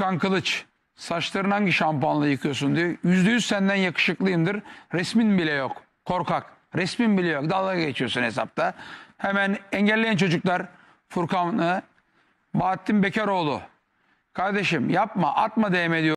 Kan Kılıç saçlarını hangi şampuanla yıkıyorsun diyor. Yüzde yüz senden yakışıklıyımdır. Resmin bile yok. Korkak. Resmin bile yok. Dalga geçiyorsun hesapta. Hemen engelleyen çocuklar Furkan'ı Bahattin Bekaroğlu. Kardeşim yapma atma DM diyor.